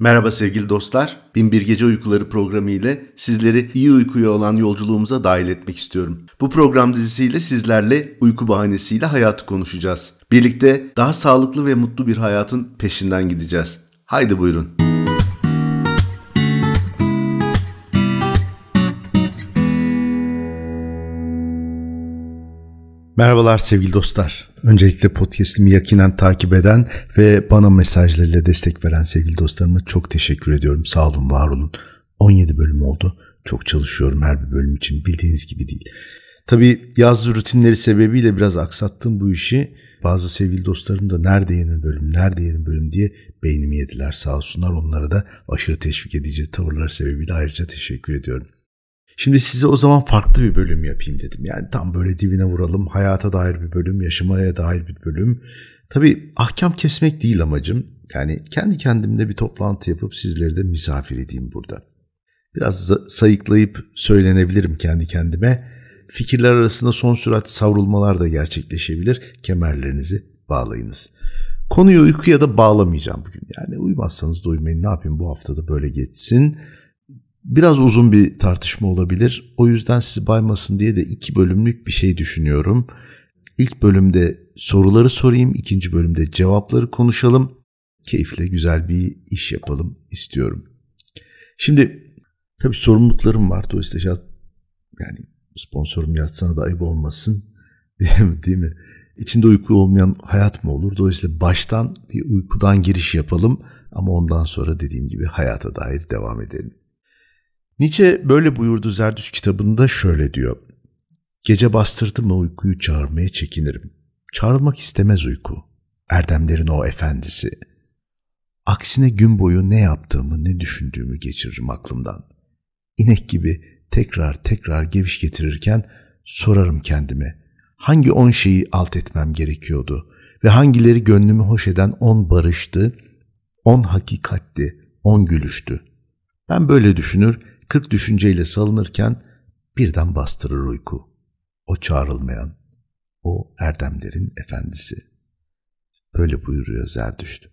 Merhaba sevgili dostlar. Binbir Gece Uykuları programı ile sizleri iyi uykuya olan yolculuğumuza dahil etmek istiyorum. Bu program dizisiyle sizlerle uyku bahanesiyle hayatı konuşacağız. Birlikte daha sağlıklı ve mutlu bir hayatın peşinden gideceğiz. Haydi buyurun. Müzik Merhabalar sevgili dostlar. Öncelikle podcast'imi yakinen takip eden ve bana mesajlarıyla destek veren sevgili dostlarıma çok teşekkür ediyorum. Sağ olun, var olun. 17 bölüm oldu. Çok çalışıyorum her bir bölüm için bildiğiniz gibi değil. Tabii yaz rutinleri sebebiyle biraz aksattım bu işi. Bazı sevgili dostlarım da nerede yeni bölüm, nerede yeni bölüm diye beynimi yediler sağ olsunlar. Onlara da aşırı teşvik edici tavırlar sebebiyle ayrıca teşekkür ediyorum. Şimdi size o zaman farklı bir bölüm yapayım dedim. Yani tam böyle dibine vuralım. Hayata dair bir bölüm, yaşamaya dair bir bölüm. Tabii ahkam kesmek değil amacım. Yani kendi kendimle bir toplantı yapıp sizleri de misafir edeyim burada. Biraz sayıklayıp söylenebilirim kendi kendime. Fikirler arasında son sürat savrulmalar da gerçekleşebilir. Kemerlerinizi bağlayınız. Konuyu uykuya da bağlamayacağım bugün. Yani uyumazsanız da uyumayın ne yapayım bu haftada böyle geçsin. Biraz uzun bir tartışma olabilir. O yüzden sizi baymasın diye de iki bölümlük bir şey düşünüyorum. İlk bölümde soruları sorayım, ikinci bölümde cevapları konuşalım. Keyifle güzel bir iş yapalım istiyorum. Şimdi tabii sorumluluklarım var. Dolayısıyla yani sponsorum yatsana da ayıp olmasın değil mi? Değil mi? İçinde uyku olmayan hayat mı olur? Dolayısıyla baştan bir uykudan giriş yapalım ama ondan sonra dediğim gibi hayata dair devam edelim. Nietzsche böyle buyurdu Zerdüş kitabında şöyle diyor. Gece bastırdı mı uykuyu çağırmaya çekinirim. Çağrılmak istemez uyku. Erdemlerin o efendisi. Aksine gün boyu ne yaptığımı ne düşündüğümü geçiririm aklımdan. İnek gibi tekrar tekrar geviş getirirken sorarım kendime. Hangi on şeyi alt etmem gerekiyordu ve hangileri gönlümü hoş eden on barıştı, on hakikatti, on gülüştü. Ben böyle düşünür, kırk düşünceyle salınırken birden bastırır uyku. O çağrılmayan, o erdemlerin efendisi. Böyle buyuruyor Zerdüşt.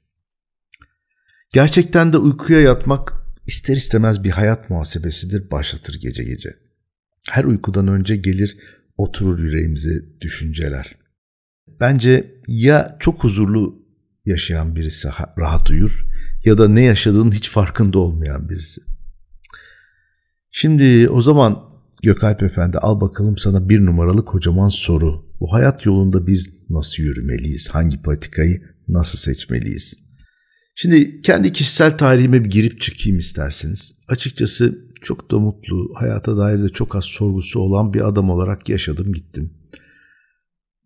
Gerçekten de uykuya yatmak ister istemez bir hayat muhasebesidir başlatır gece gece. Her uykudan önce gelir oturur yüreğimize düşünceler. Bence ya çok huzurlu yaşayan birisi rahat uyur ya da ne yaşadığının hiç farkında olmayan birisi. Şimdi o zaman Gökalp Efendi al bakalım sana bir numaralı kocaman soru. Bu hayat yolunda biz nasıl yürümeliyiz? Hangi patikayı nasıl seçmeliyiz? Şimdi kendi kişisel tarihime bir girip çıkayım isterseniz. Açıkçası çok da mutlu, hayata dair de çok az sorgusu olan bir adam olarak yaşadım gittim.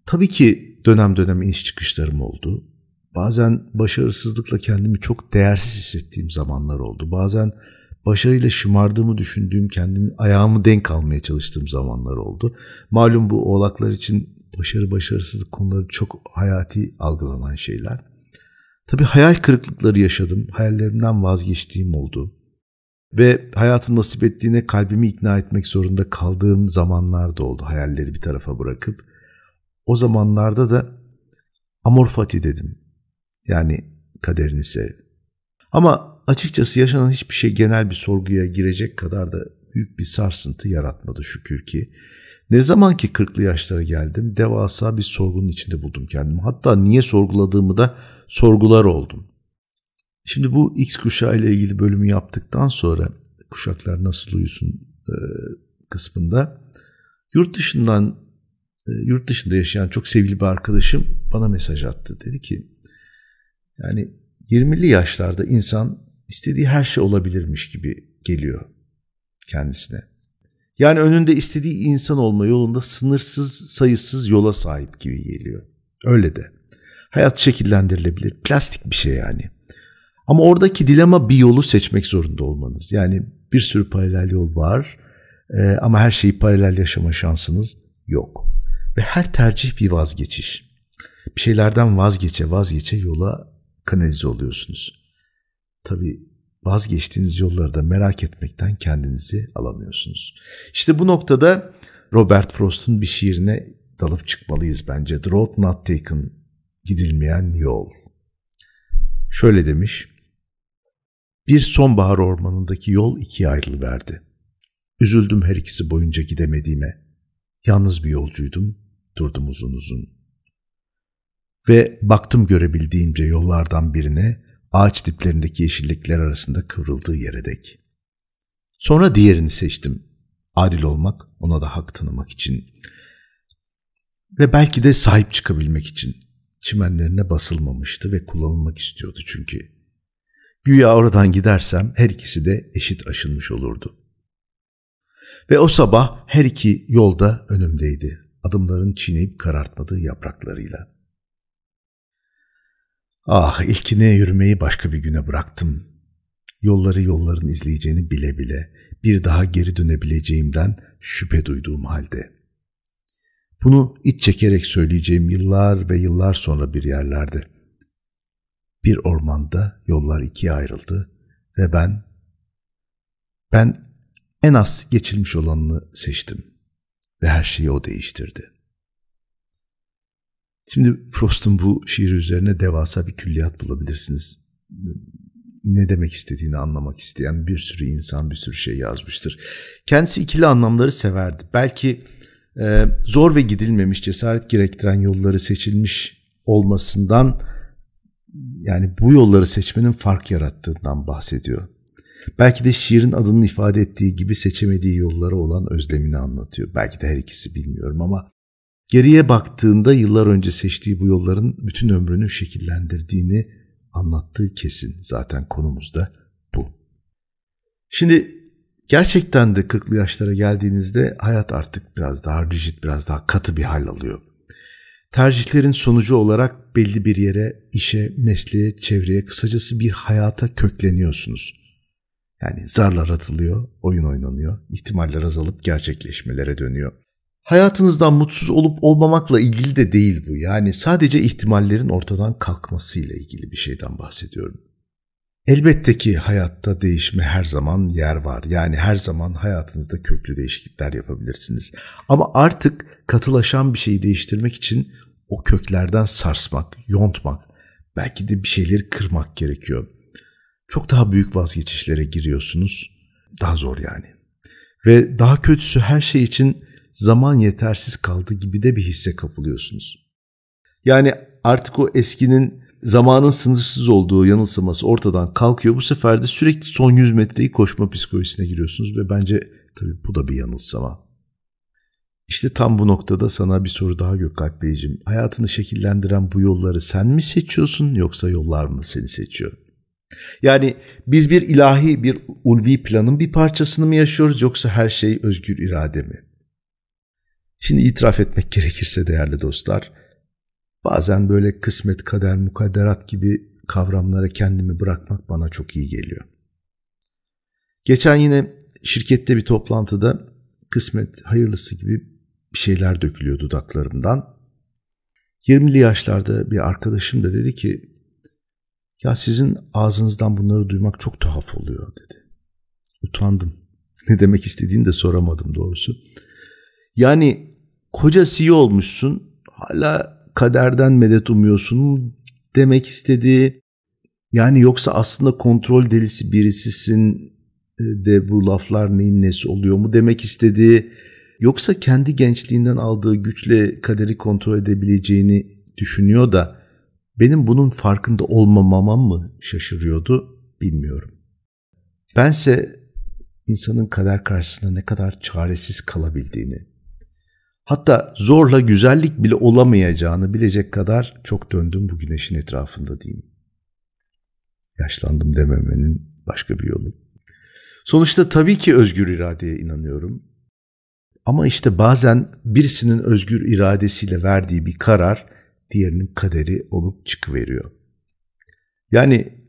Tabii ki dönem dönem iniş çıkışlarım oldu. Bazen başarısızlıkla kendimi çok değersiz hissettiğim zamanlar oldu. Bazen başarıyla şımardığımı düşündüğüm kendimi ayağımı denk almaya çalıştığım zamanlar oldu. Malum bu oğlaklar için başarı başarısızlık konuları çok hayati algılanan şeyler. Tabii hayal kırıklıkları yaşadım. Hayallerimden vazgeçtiğim oldu. Ve hayatın nasip ettiğine kalbimi ikna etmek zorunda kaldığım zamanlar da oldu hayalleri bir tarafa bırakıp. O zamanlarda da amorfati dedim. Yani kaderini sev. Ama Açıkçası yaşanan hiçbir şey genel bir sorguya girecek kadar da büyük bir sarsıntı yaratmadı şükür ki. Ne zaman ki 40'lı yaşlara geldim devasa bir sorgunun içinde buldum kendimi. Hatta niye sorguladığımı da sorgular oldum. Şimdi bu X kuşağı ile ilgili bölümü yaptıktan sonra kuşaklar nasıl uyusun e, kısmında yurt dışından e, yurt dışında yaşayan çok sevgili bir arkadaşım bana mesaj attı. Dedi ki yani 20'li yaşlarda insan istediği her şey olabilirmiş gibi geliyor kendisine. Yani önünde istediği insan olma yolunda sınırsız sayısız yola sahip gibi geliyor. Öyle de. Hayat şekillendirilebilir. Plastik bir şey yani. Ama oradaki dilema bir yolu seçmek zorunda olmanız. Yani bir sürü paralel yol var e, ama her şeyi paralel yaşama şansınız yok. Ve her tercih bir vazgeçiş. Bir şeylerden vazgeçe vazgeçe yola kanalize oluyorsunuz. Tabi vazgeçtiğiniz yollarda merak etmekten kendinizi alamıyorsunuz. İşte bu noktada Robert Frost'un bir şiirine dalıp çıkmalıyız bence. The Road Not Taken, gidilmeyen yol. Şöyle demiş, bir sonbahar ormanındaki yol ikiye ayrılıverdi. Üzüldüm her ikisi boyunca gidemediğime. Yalnız bir yolcuydum, durdum uzun uzun. Ve baktım görebildiğimce yollardan birine ağaç diplerindeki yeşillikler arasında kıvrıldığı yere dek. Sonra diğerini seçtim. Adil olmak, ona da hak tanımak için. Ve belki de sahip çıkabilmek için. Çimenlerine basılmamıştı ve kullanılmak istiyordu çünkü. Güya oradan gidersem her ikisi de eşit aşınmış olurdu. Ve o sabah her iki yolda önümdeydi. Adımların çiğneyip karartmadığı yapraklarıyla. Ah ilkine yürümeyi başka bir güne bıraktım. Yolları yolların izleyeceğini bile bile bir daha geri dönebileceğimden şüphe duyduğum halde. Bunu iç çekerek söyleyeceğim yıllar ve yıllar sonra bir yerlerde. Bir ormanda yollar ikiye ayrıldı ve ben, ben en az geçilmiş olanını seçtim ve her şeyi o değiştirdi.'' Şimdi Frost'un bu şiir üzerine devasa bir külliyat bulabilirsiniz. Ne demek istediğini anlamak isteyen bir sürü insan bir sürü şey yazmıştır. Kendisi ikili anlamları severdi. Belki e, zor ve gidilmemiş, cesaret gerektiren yolları seçilmiş olmasından yani bu yolları seçmenin fark yarattığından bahsediyor. Belki de şiirin adının ifade ettiği gibi seçemediği yollara olan özlemini anlatıyor. Belki de her ikisi bilmiyorum ama geriye baktığında yıllar önce seçtiği bu yolların bütün ömrünü şekillendirdiğini anlattığı kesin. Zaten konumuz da bu. Şimdi gerçekten de 40'lı yaşlara geldiğinizde hayat artık biraz daha rigid, biraz daha katı bir hal alıyor. Tercihlerin sonucu olarak belli bir yere, işe, mesleğe, çevreye, kısacası bir hayata kökleniyorsunuz. Yani zarlar atılıyor, oyun oynanıyor, ihtimaller azalıp gerçekleşmelere dönüyor. Hayatınızdan mutsuz olup olmamakla ilgili de değil bu. Yani sadece ihtimallerin ortadan kalkmasıyla ilgili bir şeyden bahsediyorum. Elbette ki hayatta değişme her zaman yer var. Yani her zaman hayatınızda köklü değişiklikler yapabilirsiniz. Ama artık katılaşan bir şeyi değiştirmek için o köklerden sarsmak, yontmak, belki de bir şeyleri kırmak gerekiyor. Çok daha büyük vazgeçişlere giriyorsunuz. Daha zor yani. Ve daha kötüsü her şey için zaman yetersiz kaldı gibi de bir hisse kapılıyorsunuz. Yani artık o eskinin zamanın sınırsız olduğu yanılsaması ortadan kalkıyor. Bu sefer de sürekli son 100 metreyi koşma psikolojisine giriyorsunuz ve bence tabii bu da bir yanılsama. İşte tam bu noktada sana bir soru daha Gökalp Beyciğim. Hayatını şekillendiren bu yolları sen mi seçiyorsun yoksa yollar mı seni seçiyor? Yani biz bir ilahi bir ulvi planın bir parçasını mı yaşıyoruz yoksa her şey özgür irade mi? Şimdi itiraf etmek gerekirse değerli dostlar, bazen böyle kısmet, kader, mukadderat gibi kavramlara kendimi bırakmak bana çok iyi geliyor. Geçen yine şirkette bir toplantıda kısmet hayırlısı gibi bir şeyler dökülüyor dudaklarımdan. 20'li yaşlarda bir arkadaşım da dedi ki ya sizin ağzınızdan bunları duymak çok tuhaf oluyor dedi. Utandım. Ne demek istediğini de soramadım doğrusu. Yani koca CEO olmuşsun hala kaderden medet umuyorsun demek istediği yani yoksa aslında kontrol delisi birisisin e, de bu laflar neyin nesi oluyor mu demek istediği yoksa kendi gençliğinden aldığı güçle kaderi kontrol edebileceğini düşünüyor da benim bunun farkında olmamama mı şaşırıyordu bilmiyorum. Bense insanın kader karşısında ne kadar çaresiz kalabildiğini, Hatta zorla güzellik bile olamayacağını bilecek kadar çok döndüm bu güneşin etrafında diyeyim. Yaşlandım dememenin başka bir yolu. Sonuçta tabii ki özgür iradeye inanıyorum. Ama işte bazen birisinin özgür iradesiyle verdiği bir karar diğerinin kaderi olup çıkıveriyor. Yani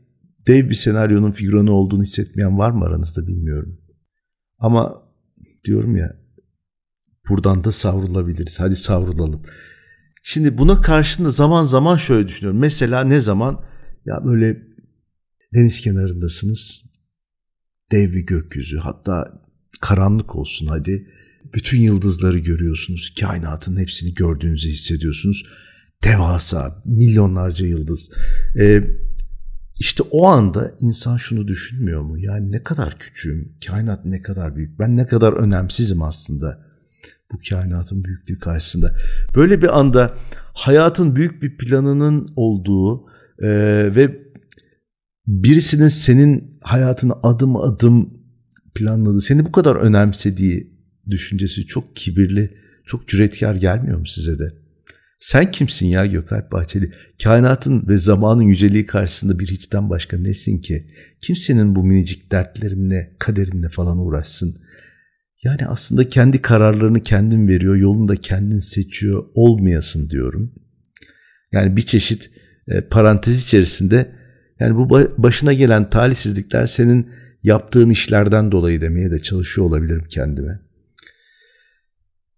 dev bir senaryonun figüranı olduğunu hissetmeyen var mı aranızda bilmiyorum. Ama diyorum ya Buradan da savrulabiliriz. Hadi savrulalım. Şimdi buna karşında zaman zaman şöyle düşünüyorum. Mesela ne zaman ya böyle deniz kenarındasınız. Dev bir gökyüzü hatta karanlık olsun hadi. Bütün yıldızları görüyorsunuz. Kainatın hepsini gördüğünüzü hissediyorsunuz. Devasa milyonlarca yıldız. Ee, işte o anda insan şunu düşünmüyor mu? Yani ne kadar küçüğüm, kainat ne kadar büyük, ben ne kadar önemsizim aslında bu kainatın büyüklüğü karşısında. Böyle bir anda hayatın büyük bir planının olduğu e, ve birisinin senin hayatını adım adım planladığı, seni bu kadar önemsediği düşüncesi çok kibirli, çok cüretkar gelmiyor mu size de? Sen kimsin ya Gökalp Bahçeli? Kainatın ve zamanın yüceliği karşısında bir hiçten başka nesin ki? Kimsenin bu minicik dertlerinle, kaderinle falan uğraşsın? Yani aslında kendi kararlarını kendin veriyor, yolunu da kendin seçiyor olmayasın diyorum. Yani bir çeşit e, parantez içerisinde yani bu başına gelen talihsizlikler senin yaptığın işlerden dolayı demeye de çalışıyor olabilirim kendime.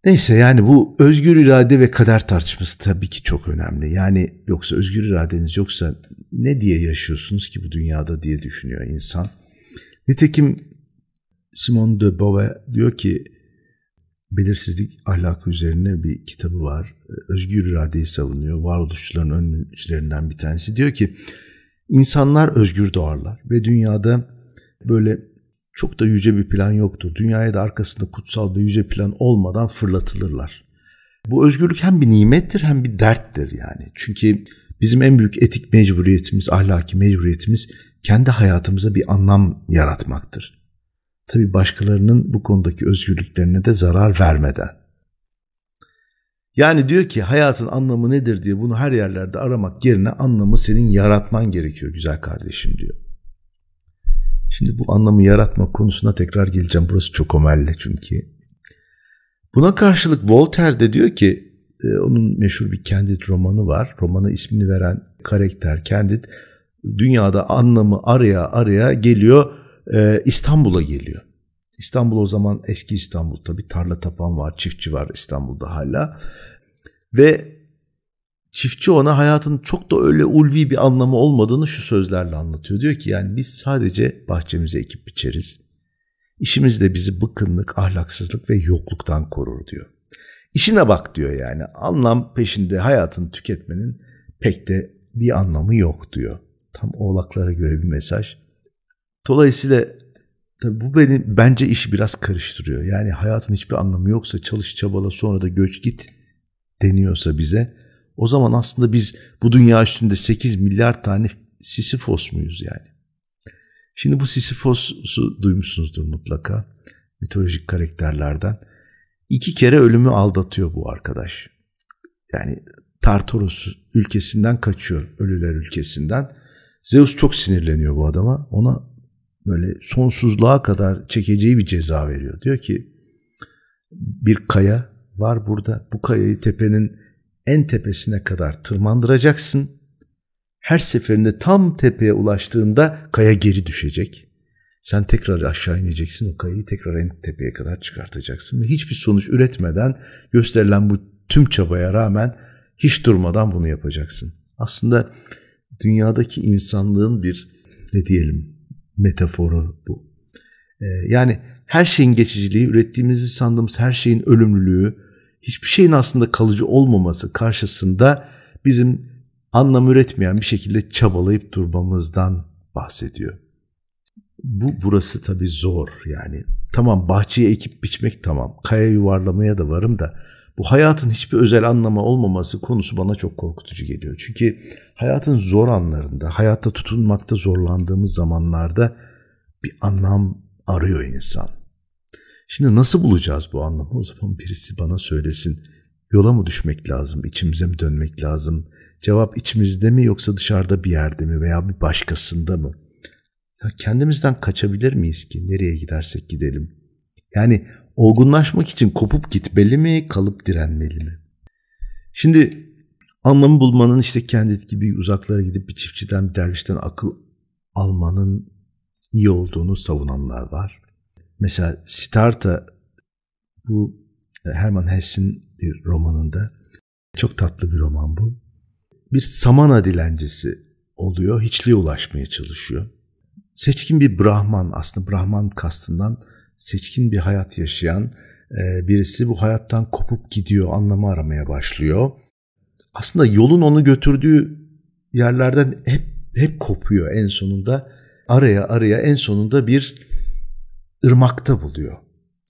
Neyse yani bu özgür irade ve kader tartışması tabii ki çok önemli. Yani yoksa özgür iradeniz yoksa ne diye yaşıyorsunuz ki bu dünyada diye düşünüyor insan. Nitekim Simone de Beauvoir diyor ki belirsizlik ahlakı üzerine bir kitabı var. Özgür iradeyi savunuyor. Varoluşçuların öncülerinden bir tanesi. Diyor ki insanlar özgür doğarlar ve dünyada böyle çok da yüce bir plan yoktur. Dünyaya da arkasında kutsal bir yüce plan olmadan fırlatılırlar. Bu özgürlük hem bir nimettir hem bir derttir yani. Çünkü bizim en büyük etik mecburiyetimiz, ahlaki mecburiyetimiz kendi hayatımıza bir anlam yaratmaktır. Tabii başkalarının bu konudaki özgürlüklerine de zarar vermeden. Yani diyor ki hayatın anlamı nedir diye bunu her yerlerde aramak yerine anlamı senin yaratman gerekiyor güzel kardeşim diyor. Şimdi bu anlamı yaratma konusuna tekrar geleceğim. Burası çok omelli çünkü. Buna karşılık Voltaire de diyor ki e, onun meşhur bir Candid romanı var. Romana ismini veren karakter Candid dünyada anlamı araya araya geliyor e, İstanbul'a geliyor. İstanbul o zaman eski İstanbul tabi tarla tapan var, çiftçi var İstanbul'da hala. Ve çiftçi ona hayatın çok da öyle ulvi bir anlamı olmadığını şu sözlerle anlatıyor. Diyor ki yani biz sadece bahçemize ekip biçeriz. İşimiz de bizi bıkınlık, ahlaksızlık ve yokluktan korur diyor. İşine bak diyor yani anlam peşinde hayatını tüketmenin pek de bir anlamı yok diyor. Tam oğlaklara göre bir mesaj. Dolayısıyla tabii bu benim bence işi biraz karıştırıyor. Yani hayatın hiçbir anlamı yoksa çalış çabala sonra da göç git deniyorsa bize o zaman aslında biz bu dünya üstünde 8 milyar tane Sisifos muyuz yani? Şimdi bu Sisifos'u duymuşsunuzdur mutlaka mitolojik karakterlerden. İki kere ölümü aldatıyor bu arkadaş. Yani Tartarus ülkesinden kaçıyor, ölüler ülkesinden. Zeus çok sinirleniyor bu adama. Ona böyle sonsuzluğa kadar çekeceği bir ceza veriyor. Diyor ki bir kaya var burada. Bu kayayı tepenin en tepesine kadar tırmandıracaksın. Her seferinde tam tepeye ulaştığında kaya geri düşecek. Sen tekrar aşağı ineceksin, o kayayı tekrar en tepeye kadar çıkartacaksın. Ve hiçbir sonuç üretmeden gösterilen bu tüm çabaya rağmen hiç durmadan bunu yapacaksın. Aslında dünyadaki insanlığın bir ne diyelim metaforu bu. Ee, yani her şeyin geçiciliği, ürettiğimizi sandığımız her şeyin ölümlülüğü, hiçbir şeyin aslında kalıcı olmaması karşısında bizim anlam üretmeyen bir şekilde çabalayıp durmamızdan bahsediyor. Bu burası tabii zor yani. Tamam bahçeye ekip biçmek tamam. Kaya yuvarlamaya da varım da bu hayatın hiçbir özel anlamı olmaması konusu bana çok korkutucu geliyor. Çünkü hayatın zor anlarında, hayatta tutunmakta zorlandığımız zamanlarda bir anlam arıyor insan. Şimdi nasıl bulacağız bu anlamı? O zaman birisi bana söylesin. Yola mı düşmek lazım? İçimize mi dönmek lazım? Cevap içimizde mi yoksa dışarıda bir yerde mi veya bir başkasında mı? Ya kendimizden kaçabilir miyiz ki? Nereye gidersek gidelim. Yani olgunlaşmak için kopup gitmeli mi, kalıp direnmeli mi? Şimdi anlamı bulmanın işte kendi gibi uzaklara gidip bir çiftçiden, bir dervişten akıl almanın iyi olduğunu savunanlar var. Mesela Siddhartha bu e, Hermann Hesse'in bir romanında çok tatlı bir roman bu. Bir samana dilencisi oluyor, hiçliğe ulaşmaya çalışıyor. Seçkin bir Brahman aslında Brahman kastından seçkin bir hayat yaşayan e, birisi bu hayattan kopup gidiyor, anlamı aramaya başlıyor. Aslında yolun onu götürdüğü yerlerden hep hep kopuyor en sonunda. Araya araya en sonunda bir ırmakta buluyor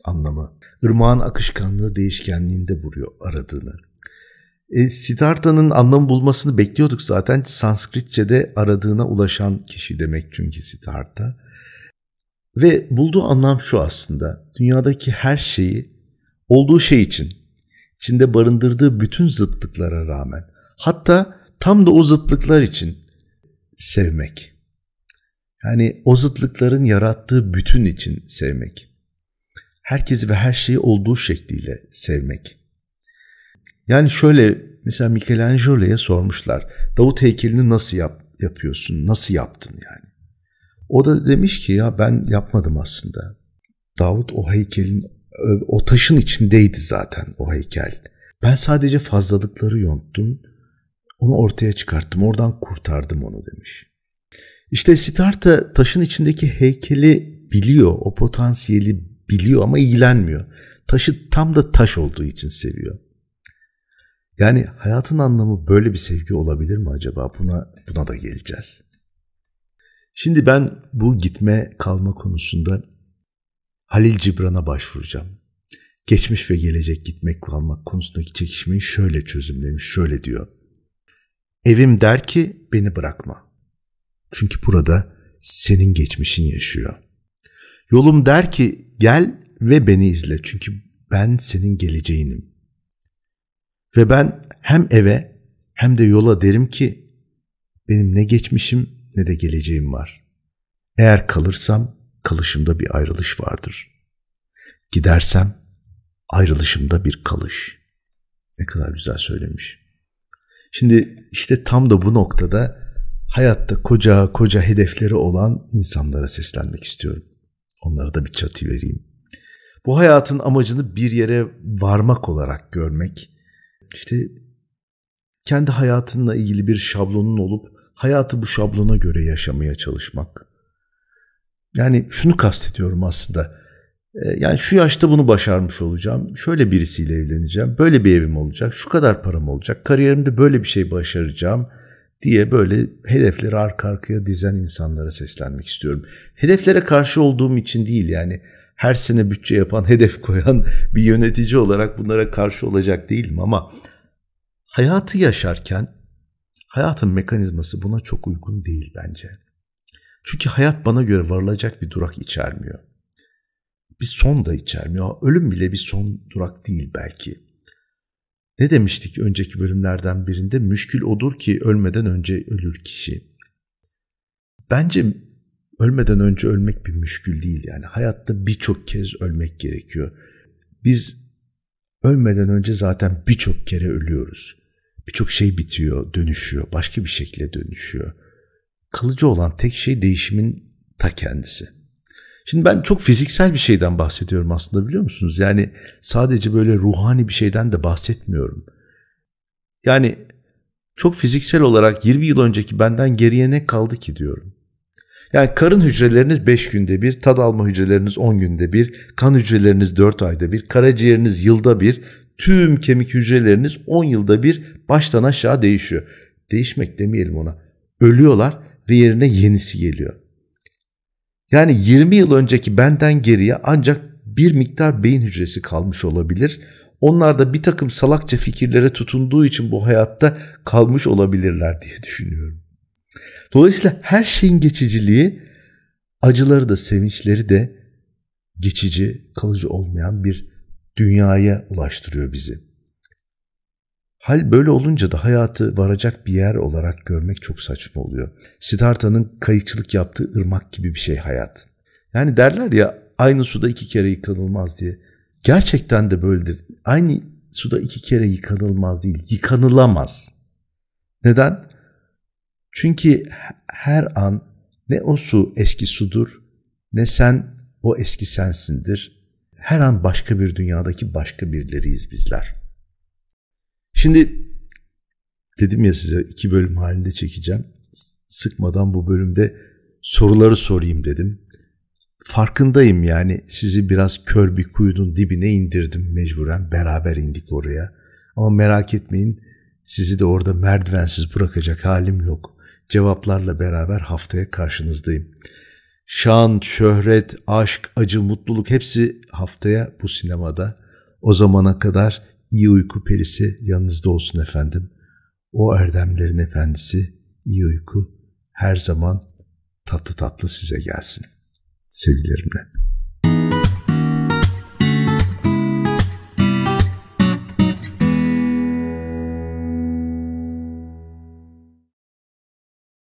anlamı. Irmağın akışkanlığı değişkenliğinde buluyor aradığını. E, Siddhartha'nın anlam bulmasını bekliyorduk zaten. Sanskritçe'de aradığına ulaşan kişi demek çünkü Siddhartha. Ve bulduğu anlam şu aslında. Dünyadaki her şeyi olduğu şey için, içinde barındırdığı bütün zıtlıklara rağmen, hatta tam da o zıtlıklar için sevmek. Yani o zıtlıkların yarattığı bütün için sevmek. Herkesi ve her şeyi olduğu şekliyle sevmek. Yani şöyle mesela Michelangelo'ya sormuşlar. Davut heykelini nasıl yap, yapıyorsun? Nasıl yaptın yani? O da demiş ki ya ben yapmadım aslında. Davut o heykelin e, o taşın içindeydi zaten o heykel. Ben sadece fazlalıkları yonttum. Onu ortaya çıkarttım. Oradan kurtardım onu demiş. İşte Siddhartha taşın içindeki heykeli biliyor. O potansiyeli biliyor ama ilgilenmiyor. Taşı tam da taş olduğu için seviyor. Yani hayatın anlamı böyle bir sevgi olabilir mi acaba? Buna buna da geleceğiz. Şimdi ben bu gitme kalma konusunda Halil Cibran'a başvuracağım. Geçmiş ve gelecek gitmek kalmak konusundaki çekişmeyi şöyle çözümlemiş, şöyle diyor. Evim der ki beni bırakma. Çünkü burada senin geçmişin yaşıyor. Yolum der ki gel ve beni izle. Çünkü ben senin geleceğinim. Ve ben hem eve hem de yola derim ki benim ne geçmişim ne de geleceğim var. Eğer kalırsam kalışımda bir ayrılış vardır. Gidersem ayrılışımda bir kalış. Ne kadar güzel söylemiş. Şimdi işte tam da bu noktada hayatta koca koca hedefleri olan insanlara seslenmek istiyorum. Onlara da bir çatı vereyim. Bu hayatın amacını bir yere varmak olarak görmek, işte kendi hayatınla ilgili bir şablonun olup hayatı bu şablona göre yaşamaya çalışmak. Yani şunu kastediyorum aslında. Ee, yani şu yaşta bunu başarmış olacağım. Şöyle birisiyle evleneceğim. Böyle bir evim olacak. Şu kadar param olacak. Kariyerimde böyle bir şey başaracağım diye böyle hedefleri arka arkaya dizen insanlara seslenmek istiyorum. Hedeflere karşı olduğum için değil yani her sene bütçe yapan, hedef koyan bir yönetici olarak bunlara karşı olacak değilim ama hayatı yaşarken Hayatın mekanizması buna çok uygun değil bence. Çünkü hayat bana göre varılacak bir durak içermiyor. Bir son da içermiyor. Ölüm bile bir son durak değil belki. Ne demiştik önceki bölümlerden birinde? Müşkül odur ki ölmeden önce ölür kişi. Bence ölmeden önce ölmek bir müşkül değil. Yani hayatta birçok kez ölmek gerekiyor. Biz ölmeden önce zaten birçok kere ölüyoruz. Birçok şey bitiyor, dönüşüyor, başka bir şekilde dönüşüyor. Kalıcı olan tek şey değişimin ta kendisi. Şimdi ben çok fiziksel bir şeyden bahsediyorum aslında biliyor musunuz? Yani sadece böyle ruhani bir şeyden de bahsetmiyorum. Yani çok fiziksel olarak 20 yıl önceki benden geriye ne kaldı ki diyorum. Yani karın hücreleriniz 5 günde bir, tad alma hücreleriniz 10 günde bir, kan hücreleriniz 4 ayda bir, karaciğeriniz yılda bir, tüm kemik hücreleriniz 10 yılda bir baştan aşağı değişiyor. Değişmek demeyelim ona. Ölüyorlar ve yerine yenisi geliyor. Yani 20 yıl önceki benden geriye ancak bir miktar beyin hücresi kalmış olabilir. Onlar da bir takım salakça fikirlere tutunduğu için bu hayatta kalmış olabilirler diye düşünüyorum. Dolayısıyla her şeyin geçiciliği, acıları da sevinçleri de geçici, kalıcı olmayan bir dünyaya ulaştırıyor bizi. Hal böyle olunca da hayatı varacak bir yer olarak görmek çok saçma oluyor. Siddhartha'nın kayıkçılık yaptığı ırmak gibi bir şey hayat. Yani derler ya aynı suda iki kere yıkanılmaz diye. Gerçekten de böyledir. Aynı suda iki kere yıkanılmaz değil, yıkanılamaz. Neden? Çünkü her an ne o su eski sudur ne sen o eski sensindir her an başka bir dünyadaki başka birileriyiz bizler. Şimdi dedim ya size iki bölüm halinde çekeceğim. Sıkmadan bu bölümde soruları sorayım dedim. Farkındayım yani sizi biraz kör bir kuyunun dibine indirdim mecburen. Beraber indik oraya. Ama merak etmeyin sizi de orada merdivensiz bırakacak halim yok. Cevaplarla beraber haftaya karşınızdayım şan, şöhret, aşk, acı, mutluluk hepsi haftaya bu sinemada. O zamana kadar iyi uyku perisi yanınızda olsun efendim. O erdemlerin efendisi iyi uyku her zaman tatlı tatlı size gelsin. Sevgilerimle.